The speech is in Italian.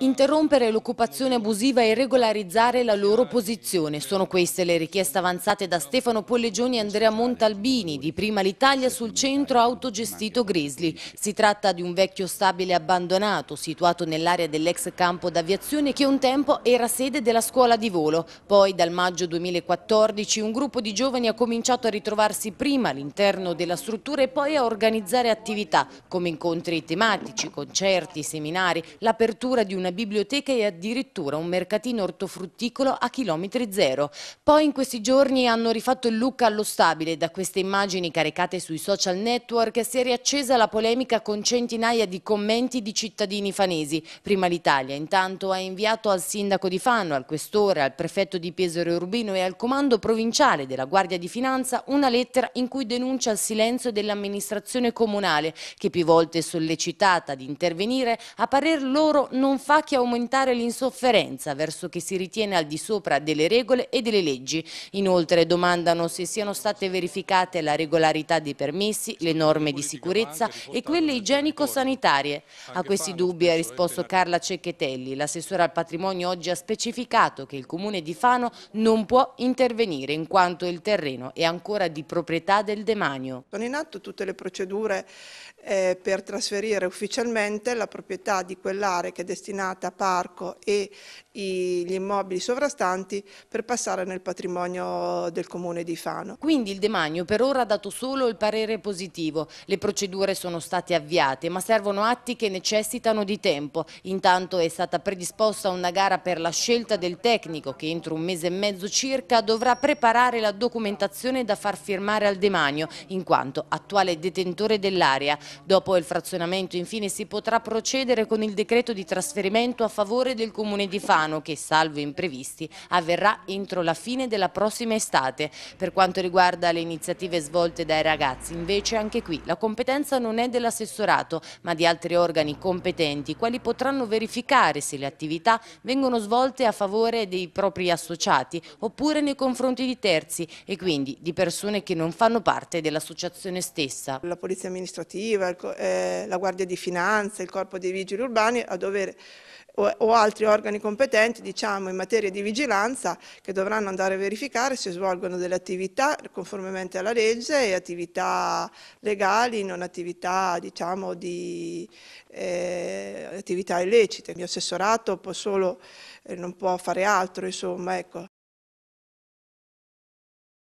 Interrompere l'occupazione abusiva e regolarizzare la loro posizione. Sono queste le richieste avanzate da Stefano Pollegioni e Andrea Montalbini di Prima l'Italia sul centro autogestito Grizzly. Si tratta di un vecchio stabile abbandonato situato nell'area dell'ex campo d'aviazione che un tempo era sede della scuola di volo. Poi dal maggio 2014 un gruppo di giovani ha cominciato a ritrovarsi prima all'interno della struttura e poi a organizzare attività come incontri tematici, concerti, seminari, la l'apertura di una biblioteca e addirittura un mercatino ortofrutticolo a chilometri zero. Poi in questi giorni hanno rifatto il look allo stabile. Da queste immagini caricate sui social network si è riaccesa la polemica con centinaia di commenti di cittadini fanesi. Prima l'Italia intanto ha inviato al sindaco di Fano, al questore, al prefetto di Pesaro Urbino e al comando provinciale della Guardia di Finanza una lettera in cui denuncia il silenzio dell'amministrazione comunale che più volte sollecitata ad intervenire a parer loro loro non fa che aumentare l'insofferenza verso chi si ritiene al di sopra delle regole e delle leggi. Inoltre domandano se siano state verificate la regolarità dei permessi, le norme di sicurezza e quelle igienico-sanitarie. A questi dubbi ha risposto eh, Carla Cecchetelli. L'assessore al patrimonio oggi ha specificato che il comune di Fano non può intervenire in quanto il terreno è ancora di proprietà del demanio. Sono in atto tutte le procedure eh, per trasferire ufficialmente la proprietà di quell'area particolare che è destinata a parco e gli immobili sovrastanti per passare nel patrimonio del comune di Fano. Quindi il demagno per ora ha dato solo il parere positivo, le procedure sono state avviate ma servono atti che necessitano di tempo, intanto è stata predisposta una gara per la scelta del tecnico che entro un mese e mezzo circa dovrà preparare la documentazione da far firmare al demagno in quanto attuale detentore dell'area. Dopo il frazionamento infine si potrà procedere con il decreto decreto di trasferimento a favore del Comune di Fano che, salvo imprevisti, avverrà entro la fine della prossima estate. Per quanto riguarda le iniziative svolte dai ragazzi, invece anche qui la competenza non è dell'assessorato ma di altri organi competenti, quali potranno verificare se le attività vengono svolte a favore dei propri associati oppure nei confronti di terzi e quindi di persone che non fanno parte dell'associazione stessa. La Polizia Amministrativa, eh, la Guardia di Finanza, il Corpo dei Vigili Urbani a dover o, altri organi competenti diciamo, in materia di vigilanza che dovranno andare a verificare se svolgono delle attività conformemente alla legge, e attività legali, non attività, diciamo, di, eh, attività illecite. Il mio assessorato può solo, eh, non può fare altro, insomma, ecco.